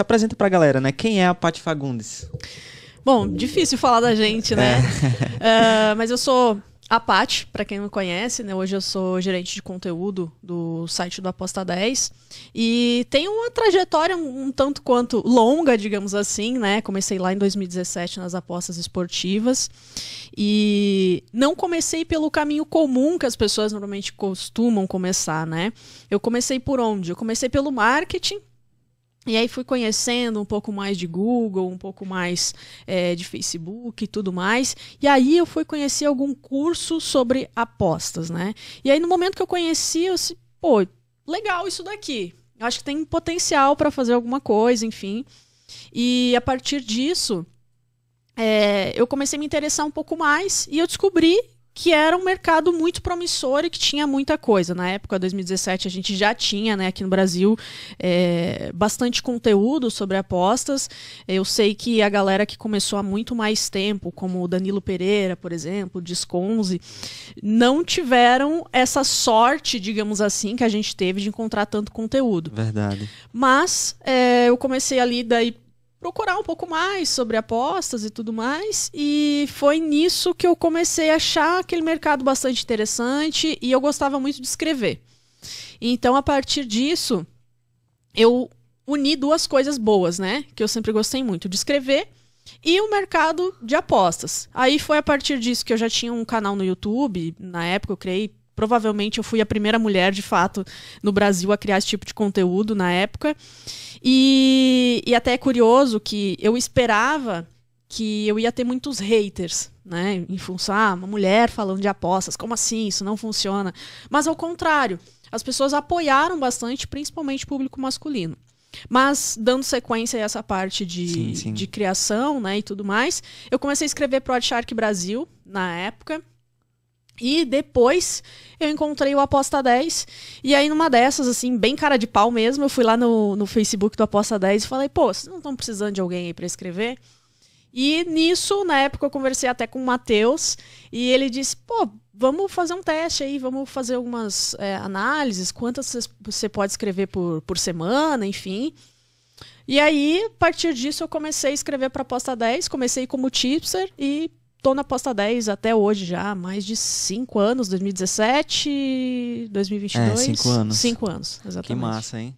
se apresenta pra galera, né? Quem é a Paty Fagundes? Bom, difícil falar da gente, né? É. uh, mas eu sou a Paty, para quem não conhece, né? Hoje eu sou gerente de conteúdo do site do Aposta 10 e tenho uma trajetória um, um, tanto quanto longa, digamos assim, né? Comecei lá em 2017 nas apostas esportivas e não comecei pelo caminho comum que as pessoas normalmente costumam começar, né? Eu comecei por onde? Eu comecei pelo marketing, e aí fui conhecendo um pouco mais de Google, um pouco mais é, de Facebook e tudo mais. E aí eu fui conhecer algum curso sobre apostas, né? E aí no momento que eu conheci, eu disse, pô, legal isso daqui. Eu acho que tem potencial para fazer alguma coisa, enfim. E a partir disso, é, eu comecei a me interessar um pouco mais e eu descobri que era um mercado muito promissor e que tinha muita coisa. Na época, 2017, a gente já tinha né, aqui no Brasil é, bastante conteúdo sobre apostas. Eu sei que a galera que começou há muito mais tempo, como o Danilo Pereira, por exemplo, Disconze, não tiveram essa sorte, digamos assim, que a gente teve de encontrar tanto conteúdo. Verdade. Mas é, eu comecei ali daí procurar um pouco mais sobre apostas e tudo mais. E foi nisso que eu comecei a achar aquele mercado bastante interessante e eu gostava muito de escrever. Então, a partir disso, eu uni duas coisas boas, né? Que eu sempre gostei muito de escrever e o mercado de apostas. Aí foi a partir disso que eu já tinha um canal no YouTube. Na época eu criei provavelmente eu fui a primeira mulher, de fato, no Brasil a criar esse tipo de conteúdo na época. E, e até é curioso que eu esperava que eu ia ter muitos haters, né? Em função, ah, uma mulher falando de apostas, como assim? Isso não funciona. Mas ao contrário, as pessoas apoiaram bastante, principalmente o público masculino. Mas, dando sequência a essa parte de, sim, sim. de criação né, e tudo mais, eu comecei a escrever para o Shark Brasil na época. E depois eu encontrei o Aposta 10. E aí, numa dessas, assim, bem cara de pau mesmo, eu fui lá no, no Facebook do Aposta 10 e falei, pô, vocês não estão precisando de alguém aí para escrever? E nisso, na época, eu conversei até com o Matheus e ele disse, pô, vamos fazer um teste aí, vamos fazer algumas é, análises, quantas você pode escrever por, por semana, enfim. E aí, a partir disso, eu comecei a escrever para Aposta 10, comecei como tipster e tô na posta 10 até hoje já, mais de 5 anos, 2017, 2022. É, 5 anos. 5 anos, exatamente. Que massa, hein?